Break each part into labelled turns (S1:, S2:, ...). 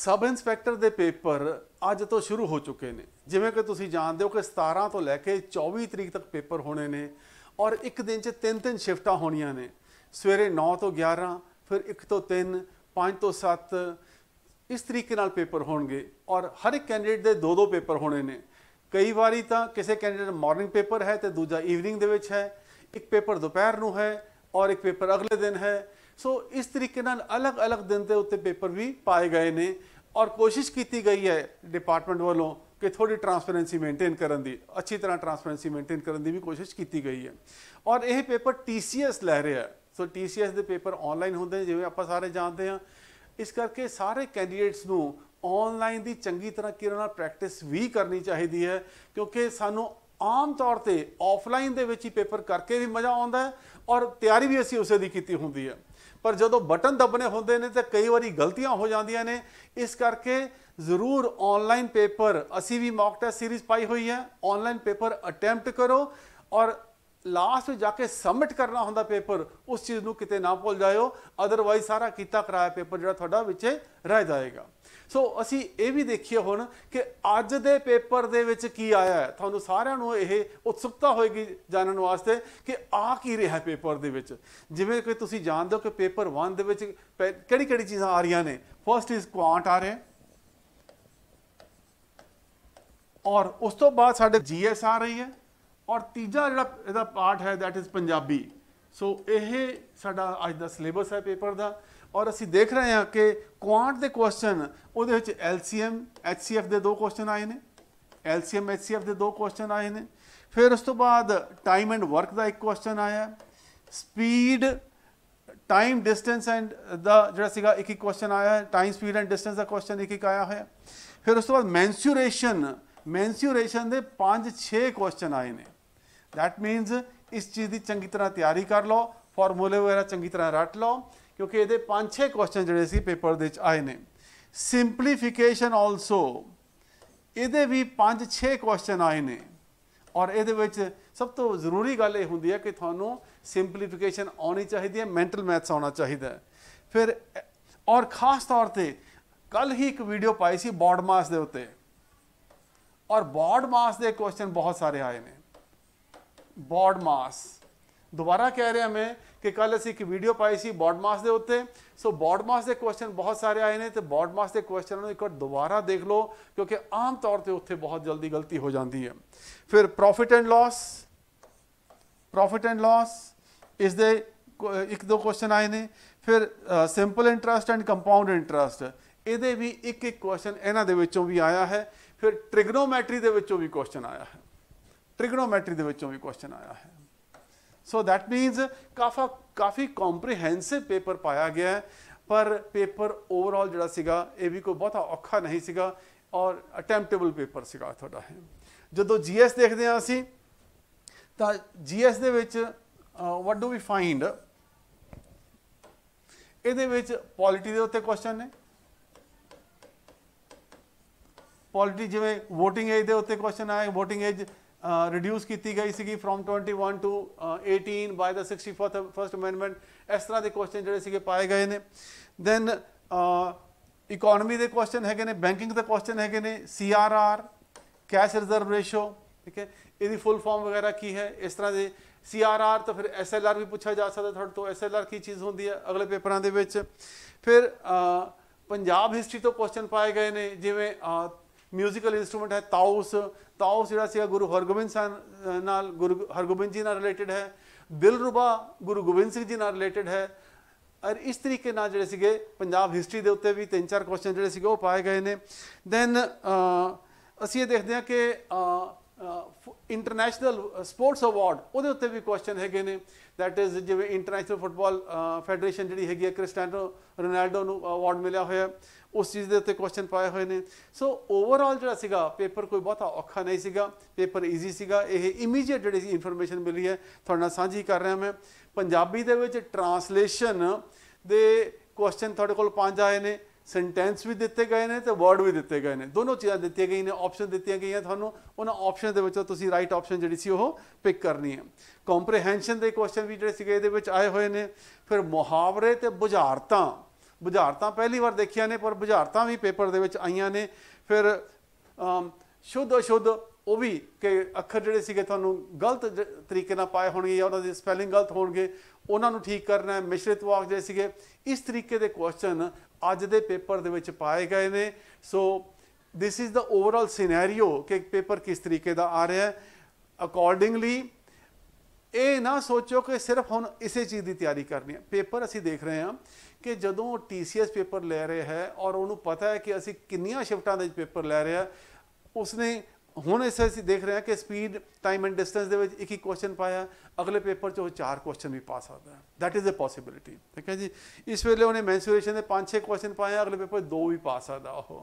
S1: sub inspector ਦੇ paper ਅੱਜ ਤੋਂ ਸ਼ੁਰੂ ਹੋ ਚੁੱਕੇ ਨੇ ਜਿਵੇਂ ਕਿ ਤੁਸੀਂ ਜਾਣਦੇ ਹੋ ਕਿ 17 ਤੋਂ ਲੈ ਕੇ 24 ਤਰੀਕ ਤੱਕ ਪੇਪਰ ਹੋਣੇ ਨੇ ਔਰ ਇੱਕ ਦਿਨ 'ਚ ਤਿੰਨ ਤਿੰਨ ਸ਼ਿਫਟਾਂ ਹੋਣੀਆਂ ਨੇ ਸਵੇਰੇ 9 ਤੋਂ 11 ਫਿਰ 1 ਤੋਂ 3 5 ਤੋਂ 7 ਇਸ ਤਰੀਕੇ ਨਾਲ ਪੇਪਰ ਹੋਣਗੇ ਔਰ ਹਰ ਇੱਕ ਕੈਂਡੀਡੇਟ ਦੇ ਦੋ ਦੋ ਪੇਪਰ ਹੋਣੇ ਨੇ ਕਈ ਵਾਰੀ ਤਾਂ ਕਿਸੇ ਕੈਂਡੀਡੇਟ ਮਾਰਨਿੰਗ ਪੇਪਰ ਹੈ ਤੇ ਦੂਜਾ ਈਵਨਿੰਗ ਦੇ ਵਿੱਚ ਹੈ ਇੱਕ ਪੇਪਰ ਦੁਪਹਿਰ ਨੂੰ ਹੈ ਔਰ ਇੱਕ ਪੇਪਰ ਅਗਲੇ ਦਿਨ ਹੈ ਸੋ ਇਸ ਤਰੀਕੇ ਨਾਲ ਅਲੱਗ-ਅਲੱਗ ਦਿਨ ਦੇ ਉੱਤੇ ਪੇਪਰ ਵੀ ਪਾਏ ਗਏ ਨੇ ਔਰ ਕੋਸ਼ਿਸ਼ ਕੀਤੀ ਗਈ ਹੈ ਡਿਪਾਰਟਮੈਂਟ ਵੱਲੋਂ ਕਿ ਥੋੜੀ ਟਰਾਂਸਪੇਰੈਂਸੀ ਮੇਨਟੇਨ ਕਰਨ ਦੀ ਅੱਛੀ ਤਰ੍ਹਾਂ ਟਰਾਂਸਪੇਰੈਂਸੀ ਮੇਨਟੇਨ ਕਰਨ ਦੀ ਵੀ ਕੋਸ਼ਿਸ਼ ਕੀਤੀ ਗਈ ਹੈ ਔਰ ਇਹ ਪੇਪਰ ਟੀਸੀਐਸ ਲੈ ਰਿਹਾ ਸੋ ਟੀਸੀਐਸ ਦੇ ਪੇਪਰ ਆਨਲਾਈਨ ਹੁੰਦੇ ਨੇ ਜਿਵੇਂ ਆਪਾਂ ਸਾਰੇ ਜਾਣਦੇ ਹਾਂ ਇਸ ਕਰਕੇ ਸਾਰੇ ਕੈਂਡੀਡੇਟਸ ਨੂੰ ਆਨਲਾਈਨ ਦੀ ਚੰਗੀ ਤਰ੍ਹਾਂ ਕਿਰਨ ਨਾਲ ਪ੍ਰੈਕਟਿਸ ਵੀ ਕਰਨੀ ਚਾਹੀਦੀ ਹੈ ਕਿਉਂਕਿ ਸਾਨੂੰ ਆਮ ਤੌਰ ਤੇ ਆਫਲਾਈਨ ਦੇ ਵਿੱਚ ਹੀ ਪੇਪਰ ਕਰਕੇ ਵੀ ਮਜ਼ਾ ਆਉਂਦਾ ਔਰ ਤਿਆਰੀ ਵੀ ਅਸੀਂ ਉਸੇ ਦੀ ਕੀਤੀ ਹੁੰਦੀ ਹੈ ਪਰ ਜਦੋਂ ਬਟਨ ਦਬਨੇ ਹੁੰਦੇ ਨੇ ਤੇ ਕਈ ਵਾਰੀ ਗਲਤੀਆਂ ਹੋ ਜਾਂਦੀਆਂ ਨੇ ਇਸ ਕਰਕੇ ਜ਼ਰੂਰ ਆਨਲਾਈਨ ਪੇਪਰ ਅਸੀਂ ਵੀ ਮੌਕ ਟੈਸਟ ਸੀਰੀਜ਼ ਪਾਈ ਹੋਈ ਹੈ ਆਨਲਾਈਨ ਪੇਪਰ ਅਟੈਂਪਟ ਕਰੋ ਔਰ ਲਾਸਟ ਜਾ ਕੇ ਸਬਮਿਟ ਕਰਨਾ ਹੁੰਦਾ ਪੇਪਰ ਉਸ ਚੀਜ਼ ਨੂੰ ਕਿਤੇ ਨਾ ਭੁੱਲ ਜਾਇਓ ਅਦਰਵਾਈਜ਼ ਸਾਰਾ ਕੀਤਾ ਕਰਾਇਆ ਪੇਪਰ ਜਿਹੜਾ ਤੁਹਾਡਾ ਵਿੱਚੇ ਰਹਿ ਜਾਏਗਾ ਸੋ ਅਸੀਂ ਇਹ ਵੀ ਦੇਖੀਏ ਹੁਣ ਕਿ ਅੱਜ ਦੇ ਪੇਪਰ ਦੇ ਵਿੱਚ ਕੀ ਆਇਆ ਤੁਹਾਨੂੰ ਸਾਰਿਆਂ ਨੂੰ ਇਹ ਉਤਸੁਕਤਾ ਹੋਏਗੀ ਜਾਣਨ ਵਾਸਤੇ ਕਿ ਆ ਕੀ ਰਿਹਾ ਪੇਪਰ ਦੇ ਵਿੱਚ ਜਿਵੇਂ ਕਿ ਤੁਸੀਂ ਜਾਣਦੇ ਹੋ ਕਿ ਪੇਪਰ 1 ਦੇ ਵਿੱਚ ਕਿਹੜੀ ਕਿਹੜੀ ਚੀਜ਼ਾਂ ਆ ਰਹੀਆਂ ਨੇ ਫਰਸਟ ਇਜ਼ ਕੁਆਂਟ ਆ ਰਿਹਾ ਔਰ ਉਸ ਤੋਂ ਬਾਅਦ ਸਾਡੇ ਜੀਐਸ ਆ ਰਹੀ ਹੈ ਔਰ ਤੀਜਾ ਜਿਹੜਾ ਇਹਦਾ ਪਾਰਟ ਹੈ ਥੈਟ ਇਜ਼ ਪੰਜਾਬੀ ਸੋ ਇਹ ਸਾਡਾ ਅੱਜ ਦਾ ਸਿਲੇਬਸ ਹੈ ਪੇਪਰ ਦਾ ਔਰ ਅਸੀਂ ਦੇਖ ਰਹੇ ਹਾਂ ਕਿ ਕੁਆਂਟ ਦੇ ਕੁਐਸਚਨ ਉਹਦੇ ਵਿੱਚ ਐਲਸੀਐਮ HCF ਦੇ ਦੋ ਕੁਐਸਚਨ ਆਏ ਨੇ ਐਲਸੀਐਮ HCF ਦੇ ਦੋ ਕੁਐਸਚਨ ਆਏ ਨੇ ਫਿਰ ਉਸ ਤੋਂ ਬਾਅਦ ਟਾਈਮ ਐਂਡ ਵਰਕ ਦਾ ਇੱਕ ਕੁਐਸਚਨ ਆਇਆ ਸਪੀਡ ਟਾਈਮ ਡਿਸਟੈਂਸ ਐਂਡ ਦਾ ਜਿਹੜਾ ਸੀਗਾ ਇੱਕ ਇੱਕ ਕੁਐਸਚਨ ਆਇਆ ਟਾਈਮ ਸਪੀਡ ਐਂਡ ਡਿਸਟੈਂਸ ਦਾ ਕੁਐਸਚਨ ਇੱਕ ਇੱਕ ਆਇਆ ਹੋਇਆ ਫਿਰ ਉਸ ਤੋਂ ਬਾਅਦ ਮੈਂਸੂਰੇਸ਼ਨ ਮੈਂਸੂਰੇਸ਼ਨ ਦੇ 5-6 ਕੁਐਸਚਨ ਆਏ ਨੇ ਥੈਟ ਮੀਨਸ ਇਸ ਚੀਜ਼ ਦੀ ਚੰਗੀ ਤਰ੍ਹਾਂ ਤਿਆਰੀ ਕਰ ਲਓ ਫਾਰਮੂਲੇ ਵਗੈਰਾ ਚੰਗੀ ਤਰ੍ਹਾਂ ਰੱਟ ਲਓ ਕਿਉਂਕਿ ਇਹਦੇ 5-6 ਕੁਐਸਚਨ ਜਿਹੜੇ ਸੀ ਪੇਪਰ ਦੇ ਵਿੱਚ ਆਏ ਨੇ ਸਿੰਪਲੀਫਿਕੇਸ਼ਨ ਆਲਸੋ ਇਹਦੇ ਵੀ 5-6 ਕੁਐਸਚਨ ਆਏ ਨੇ ਔਰ ਇਹਦੇ ਵਿੱਚ ਸਭ ਤੋਂ ਜ਼ਰੂਰੀ ਗੱਲ ਇਹ ਹੁੰਦੀ ਹੈ ਕਿ ਤੁਹਾਨੂੰ ਸਿੰਪਲੀਫਿਕੇਸ਼ਨ ਆਉਣੀ ਚਾਹੀਦੀ ਹੈ ਮੈਂਟਲ ਮੈਥਸ ਆਉਣਾ ਚਾਹੀਦਾ ਫਿਰ ਔਰ ਖਾਸ ਤੌਰ ਤੇ ਕੱਲ ਹੀ ਇੱਕ ਵੀਡੀਓ ਪਾਈ ਸੀ ਬੋਰਡ ਮਾਸ ਦੇ ਉੱਤੇ ਔਰ ਬੋਰਡ ਮਾਸ ਦੇ ਕੁਐਸਚਨ ਬਹੁਤ ਸਾਰੇ ਆਏ ਨੇ ਬੋਰਡ ਮਾਸ ਦੁਬਾਰਾ ਕਹਿ ਰਿਹਾ ਮੈਂ ਕਿ ਕੱਲ ਅਸੀਂ ਇੱਕ ਵੀਡੀਓ ਪਾਈ ਸੀ ਬੋਡਮਾਸ ਦੇ ਉੱਤੇ ਸੋ ਬੋਡਮਾਸ ਦੇ ਕੁਐਸਚਨ ਬਹੁਤ ਸਾਰੇ ਆਏ ਨੇ ਤੇ ਬੋਡਮਾਸ ਦੇ ਕੁਐਸਚਨ ਨੂੰ ਇੱਕ ਵਾਰ ਦੁਬਾਰਾ ਦੇਖ ਲਓ ਕਿਉਂਕਿ ਆਮ ਤੌਰ ਤੇ ਉੱਥੇ ਬਹੁਤ ਜਲਦੀ ਗਲਤੀ ਹੋ ਜਾਂਦੀ ਹੈ ਫਿਰ profit and loss profit and loss ਇਸ ਦੇ ਇੱਕ ਦੋ ਕੁਐਸਚਨ ਆਏ ਨੇ ਫਿਰ simple interest and compound interest ਇਹਦੇ ਵੀ ਇੱਕ ਇੱਕ ਕੁਐਸਚਨ ਇਹਨਾਂ ਦੇ ਵਿੱਚੋਂ ਵੀ ਆਇਆ ਹੈ ਫਿਰ ਟ੍ਰਿਗਨੋਮੈਟਰੀ ਦੇ ਵਿੱਚੋਂ ਵੀ ਕੁਐਸਚਨ ਆਇਆ ਹੈ ਟ੍ਰਿਗਨੋਮੈਟਰੀ ਦੇ ਵਿੱਚੋਂ ਵੀ ਕੁਐਸਚਨ ਆਇਆ ਹੈ ਸੋ ਥੈਟ ਮੀਨਸ ਕਾਫਾ ਕਾਫੀ ਕੰਪਰੀਹੈਂਸਿਵ ਪੇਪਰ ਪਾਇਆ ਗਿਆ ਹੈ ਪਰ ਪੇਪਰ ਓਵਰਆਲ ਜਿਹੜਾ ਸੀਗਾ ਇਹ ਵੀ ਕੋਈ ਬਹੁਤਾ ਔਖਾ ਨਹੀਂ ਸੀਗਾ ਔਰ ਅਟੈਂਪਟੇਬਲ ਪੇਪਰ ਸੀਗਾ ਤੁਹਾਡਾ ਹੈ ਜਦੋਂ ਜੀਐਸ ਦੇਖਦੇ ਆ ਅਸੀਂ ਤਾਂ ਜੀਐਸ ਦੇ ਵਿੱਚ ਵਾਟ ਡੂ ਵੀ ਫਾਈਂਡ ਇਹਦੇ ਵਿੱਚ ਪੋਲਿਟੀ ਦੇ ਉੱਤੇ ਕੁਐਸਚਨ ਨੇ ਪੋਲਿਟੀ ਜਿਵੇਂ VOTING ਏਜ ਦੇ ਉੱਤੇ ਕੁਐਸਚਨ ਆਇਆ VOTING ਏਜ ਰਿਡਿਊਸ ਕੀਤੀ ਗਈ ਸੀਗੀ from 21 to 18 by the 64th first amendment ਇਸ ਤਰ੍ਹਾਂ ਦੇ ਕੁਐਸਚਨ ਜਿਹੜੇ ਸੀਗੇ ਪਾਏ ਗਏ ਨੇ ਦੈਨ ਇਕਨੋਮੀ ਦੇ ਕੁਐਸਚਨ ਹੈਗੇ ਨੇ ਬੈਂਕਿੰਗ ਦੇ ਕੁਐਸਚਨ ਹੈਗੇ ਨੇ ਸੀਆਰਆਰ ਕੈਸ਼ ਰਿਜ਼ਰਵ ਰੇਸ਼ੋ ਠੀਕ ਹੈ ਇਹਦੀ ਫੁੱਲ ਫਾਰਮ ਵਗੈਰਾ ਕੀ ਹੈ ਇਸ ਤਰ੍ਹਾਂ ਦੇ ਸੀਆਰਆਰ ਤਾਂ ਫਿਰ ਐਸਐਲਆਰ ਵੀ ਪੁੱਛਿਆ ਜਾ ਸਕਦਾ ਤੁਹਾਡੇ ਤੋਂ ਐਸਐਲਆਰ ਕੀ ਚੀਜ਼ ਹੁੰਦੀ ਹੈ ਅਗਲੇ ਪੇਪਰਾਂ ਦੇ ਵਿੱਚ ਫਿਰ ਪੰਜਾਬ ਹਿਸਟਰੀ ਤੋਂ ਕੁਐਸਚਨ ਪਾਏ ਗਏ ਨੇ ਜਿਵੇਂ ਮਿਊਜ਼ੀਕਲ ਇਨਸਟਰੂਮੈਂਟ ਹੈ ਤਾਉਸ ਤਾਉਸ ਜਿਹੜਾ ਸੀ ਗੁਰੂ ਹਰਗੋਬਿੰਦ ਸਾਹਿਬ ਨਾਲ ਗੁਰੂ ਹਰਗੋਬਿੰਦ ਜੀ ਨਾਲ ਰਿਲੇਟਡ ਹੈ ਦਿਲਰੁਬਾ ਗੁਰੂ ਗੋਬਿੰਦ ਸਿੰਘ ਜੀ ਨਾਲ ਰਿਲੇਟਡ ਹੈ ਔਰ ਇਸ ਤਰੀਕੇ ਨਾਲ ਜਿਹੜੇ ਸੀਗੇ ਪੰਜਾਬ ਹਿਸਟਰੀ ਦੇ ਉੱਤੇ ਵੀ ਤਿੰਨ ਚਾਰ ਕੁਐਸਚਨ ਜਿਹੜੇ ਸੀਗੇ ਉਹ ਪਾਏ ਗਏ ਨੇ ਦੈਨ ਅਸੀਂ ਇਹ ਦੇਖਦੇ ਹਾਂ ਕਿ ਇੰਟਰਨੈਸ਼ਨਲ ਸਪੋਰਟਸ ਅਵਾਰਡ ਉਹਦੇ ਉੱਤੇ ਵੀ ਕੁਐਸਚਨ ਹੈਗੇ ਨੇ ਥੈਟ ਇਜ਼ ਜਿਵੇਂ ਇੰਟਰਨੈਸ਼ਨਲ ਫੁੱਟਬਾਲ ਫੈਡਰੇਸ਼ਨ ਜਿਹੜੀ ਹੈਗੀ ਹੈ ਕ੍ਰਿਸਟੀਆਨੋ ਰੋਨਾਲਡੋ ਨੂੰ ਅਵਾਰਡ ਮਿਲਿਆ ਹੋਇਆ ਉਸ ਚੀਜ਼ ਦੇ ਉੱਤੇ ਕੁਐਸਚਨ ਪਾਏ ਹੋਏ ਨੇ ਸੋ ਓਵਰਆਲ ਜਿਹੜਾ ਸੀਗਾ ਪੇਪਰ ਕੋਈ ਬਹੁਤਾ ਔਖਾ ਨਹੀਂ ਸੀਗਾ ਪੇਪਰ ਈਜ਼ੀ ਸੀਗਾ ਇਹ ਇਮੀਡੀਏਟ ਜਿਹੜੀ ਇਨਫੋਰਮੇਸ਼ਨ ਮਿਲੀ ਹੈ ਤੁਹਾਡੇ ਨਾਲ ਸਾਂਝੀ ਕਰ ਰਿਹਾ ਮੈਂ ਪੰਜਾਬੀ ਦੇ ਵਿੱਚ ਟਰਾਂਸਲੇਸ਼ਨ ਦੇ ਕੁਐਸਚਨ ਤੁਹਾਡੇ ਕੋਲ ਪੰਜ ਆਏ ਨੇ ਸੈਂਟੈਂਸ ਵੀ ਦਿੱਤੇ ਗਏ ਨੇ ਤੇ ਵਰਡ ਵੀ ਦਿੱਤੇ ਗਏ ਨੇ ਦੋਨੋਂ ਚੀਜ਼ਾਂ ਦਿੱਤੀਆਂ ਗਈਆਂ ਨੇ ਆਪਸ਼ਨ ਦਿੱਤੀਆਂ ਗਈਆਂ ਤੁਹਾਨੂੰ ਉਹਨਾਂ ਆਪਸ਼ਨ ਦੇ ਵਿੱਚੋਂ ਤੁਸੀਂ ਰਾਈਟ ਆਪਸ਼ਨ ਜਿਹੜੀ ਸੀ ਉਹ ਪਿਕ ਕਰਨੀ ਹੈ ਕੰਪਰੀਹੈਂਸ਼ਨ ਦੇ ਕੁਐਸਚਨ ਵੀ ਜਿਹੜੇ ਸੀਗੇ ਇਹਦੇ ਵਿੱਚ ਆਏ ਹੋਏ ਨੇ ਫਿਰ ਮੁਹਾਵਰੇ ਤੇ ਬੁਝਾਰਤਾਂ ਬੁਝਾਰਤਾਂ ਪਹਿਲੀ ਵਾਰ ਦੇਖਿਆ ਨੇ ਪਰ ਬੁਝਾਰਤਾਂ ਵੀ ਪੇਪਰ ਦੇ ਵਿੱਚ ਆਈਆਂ ਨੇ ਫਿਰ ਸ਼ੁੱਧ ਅਸ਼ੁੱਧ ਉਹ ਵੀ ਕਿ ਅੱਖਰ ਜਿਹੜੇ ਸੀਗੇ ਤੁਹਾਨੂੰ ਗਲਤ ਤਰੀਕੇ ਨਾਲ ਪਾਏ ਹੋਣਗੇ ਜਾਂ ਉਹਨਾਂ ਦੀ ਸਪੈਲਿੰਗ ਗਲਤ ਹੋਣਗੇ ਉਹਨਾਂ ਨੂੰ ਠੀਕ ਕਰਨਾ ਹੈ ਮਿਸ਼ਰਿਤ ਵਾਕ ਸੀਗੇ ਇਸ ਤਰੀਕੇ ਦੇ ਕੁਐਸਚਨ ਅੱਜ ਦੇ ਪੇਪਰ ਦੇ ਵਿੱਚ ਪਾਏ ਗਏ ਨੇ so this is the overall scenario ਕਿ ਪੇਪਰ ਕਿਸ ਤਰੀਕੇ ਦਾ ਆ ਰਿਹਾ ਹੈ ਅਕੋਰਡਿੰਗਲੀ ਇਹ ਨਾ ਸੋਚੋ ਕਿ ਸਿਰਫ ਹੁਣ ਇਸੇ ਚੀਜ਼ ਦੀ ਤਿਆਰੀ ਕਰਨੀ ਹੈ ਪੇਪਰ ਅਸੀਂ ਦੇਖ ਰਹੇ ਹਾਂ ਕਿ ਜਦੋਂ ਟੀਸੀਐਸ ਪੇਪਰ ਲੈ ਰਿਹਾ ਹੈ ਔਰ ਉਹਨੂੰ ਪਤਾ ਹੈ ਕਿ ਅਸੀਂ ਕਿੰਨੀਆਂ ਸ਼ਿਫਟਾਂ ਦੇ ਪੇਪਰ ਲੈ ਰਿਹਾ ਉਸਨੇ ਹੁਣ ਇਸ ਅਸੀਂ ਦੇਖ ਰਹੇ ਹਾਂ ਕਿ ਸਪੀਡ ਟਾਈਮ ਐਂਡ ਡਿਸਟੈਂਸ ਦੇ ਵਿੱਚ ਇੱਕ ਹੀ ਕੁਐਸਚਨ ਪਾਇਆ ਅਗਲੇ ਪੇਪਰ 'ਚ ਉਹ ਚਾਰ ਕੁਐਸਚਨ ਵੀ ਪਾ ਸਕਦਾ ਹੈ ਥੈਟ ਇਜ਼ ਅ ਪੋਸਿਬਿਲਿਟੀ ਠੀਕ ਹੈ ਜੀ ਇਸ ਵੇਲੇ ਉਹਨੇ ਮੈਂਸੂਰੇਸ਼ਨ ਦੇ 5-6 ਕੁਐਸਚਨ ਪਾਏ ਅਗਲੇ ਪੇਪਰ ਦੋ ਵੀ ਪਾ ਸਕਦਾ ਉਹ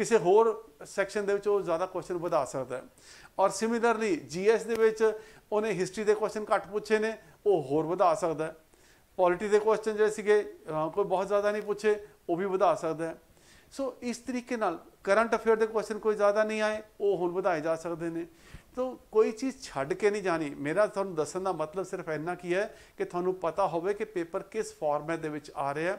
S1: ਕਿਸੇ ਹੋਰ ਸੈਕਸ਼ਨ ਦੇ ਵਿੱਚ ਉਹ ਜ਼ਿਆਦਾ ਕੁਐਸਚਨ ਵਧਾ ਸਕਦਾ ਹੈ ਔਰ ਸਿਮਿਲਰਲੀ ਜੀਐਸ ਦੇ ਵਿੱਚ ਉਹਨੇ ਹਿਸਟਰੀ ਦੇ ਕੁਐਸਚਨ ਘੱਟ ਪੁੱਛੇ ਨੇ ਉਹ ਹੋਰ ਵਧਾ ਸਕਦਾ ਹੈ ਪੋਲਿਟੀ ਦੇ ਕੁਐਸਚਨ ਜਿਹੜੇ ਸੀਗੇ ਕੋਈ ਬਹੁਤ ਜ਼ਿਆਦਾ ਨਹੀਂ ਪੁੱਛੇ ਉਹ ਵੀ ਵਧਾ ਸਕਦਾ ਹੈ ਸੋ ਇਸ ਤਰੀਕੇ ਨਾਲ ਕਰੰਟ ਅਫੇਅਰ ਦੇ ਕੁਐਸਚਨ ਕੋਈ ਜ਼ਿਆਦਾ ਨਹੀਂ ਆਏ ਉਹ ਹੁਣ ਵਧਾਏ ਜਾ ਸਕਦੇ ਨੇ ਤੋ ਕੋਈ ਚੀਜ਼ ਛੱਡ ਕੇ ਨਹੀਂ ਜਾਣੀ ਮੇਰਾ ਤੁਹਾਨੂੰ ਦੱਸਣ ਦਾ ਮਤਲਬ ਸਿਰਫ ਇੰਨਾ ਕੀ ਹੈ ਕਿ ਤੁਹਾਨੂੰ ਪਤਾ ਹੋਵੇ ਕਿ ਪੇਪਰ ਕਿਸ ਫਾਰਮੈਟ ਦੇ ਵਿੱਚ ਆ ਰਿਹਾ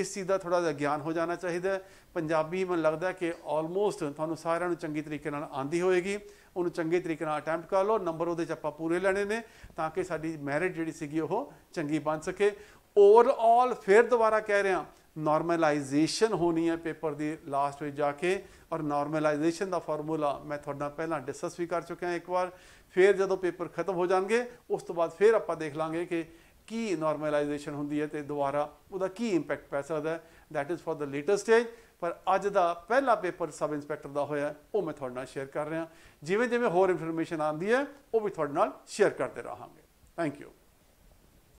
S1: ਇਸ ਚੀਜ਼ ਦਾ ਥੋੜਾ ਜਿਹਾ ਗਿਆਨ ਹੋ ਜਾਣਾ ਚਾਹੀਦਾ ਪੰਜਾਬੀ ਮੈਨੂੰ ਲੱਗਦਾ ਕਿ ਆਲਮੋਸਟ ਤੁਹਾਨੂੰ ਸਾਰਿਆਂ ਨੂੰ ਚੰਗੀ ਤਰੀਕੇ ਨਾਲ ਆਂਦੀ ਹੋਏਗੀ ਉਹਨੂੰ ਚੰਗੇ ਤਰੀਕੇ ਨਾਲ ਅਟੈਂਪਟ ਕਰ ਲਓ ਨੰਬਰ ਉਹਦੇ ਚ ਆਪਾਂ ਪੂਰੇ ਲੈਣੇ ਨੇ ਤਾਂ ਕਿ ਸਾਡੀ ਮੈਰਿਟ ਜਿਹੜੀ ਸੀਗੀ ਉਹ ਚੰਗੀ ਬਣ ਸਕੇ ਓਵਰ ਆਲ ਫਿਰ ਦੁਬਾਰਾ ਕਹਿ ਰਿਹਾ ਨਾਰਮਲਾਈਜੇਸ਼ਨ ਹੋਣੀ ਹੈ ਪੇਪਰ ਦੀ ਲਾਸਟ ਵਿੱਚ ਜਾ ਕੇ ਔਰ ਨਾਰਮਲਾਈਜੇਸ਼ਨ ਦਾ ਫਾਰਮੂਲਾ ਮੈਂ ਤੁਹਾਡਾ ਪਹਿਲਾਂ ਡਿਸਕਸ ਵੀ ਕਰ ਚੁੱਕਿਆ ਇੱਕ ਵਾਰ ਫਿਰ ਜਦੋਂ ਪੇਪਰ ਖਤਮ ਹੋ ਜਾਣਗੇ ਉਸ ਤੋਂ ਬਾਅਦ ਫਿਰ ਆਪਾਂ ਦੇਖ ਲਾਂਗੇ ਕਿ ਕੀ ਨਾਰਮਲਾਈਜੇਸ਼ਨ ਹੁੰਦੀ ਹੈ ਤੇ ਦੁਬਾਰਾ ਉਹਦਾ ਕੀ ਇੰਪੈਕਟ ਪੈ ਸਕਦਾ ਹੈ that is for the later stage ਪਰ ਅੱਜ ਦਾ ਪਹਿਲਾ ਪੇਪਰ ਸਬ ਇੰਸਪੈਕਟਰ ਦਾ ਹੋਇਆ ਉਹ ਮੈਂ ਤੁਹਾਡੇ ਨਾਲ ਸ਼ੇਅਰ ਕਰ ਰਿਹਾ ਜਿਵੇਂ ਜਿਵੇਂ ਹੋਰ ਇਨਫੋਰਮੇਸ਼ਨ ਆਉਂਦੀ ਹੈ ਉਹ ਵੀ ਤੁਹਾਡੇ ਨਾਲ ਸ਼ੇਅਰ ਕਰਦੇ ਰਹਾਂਗੇ ਥੈਂਕ ਯੂ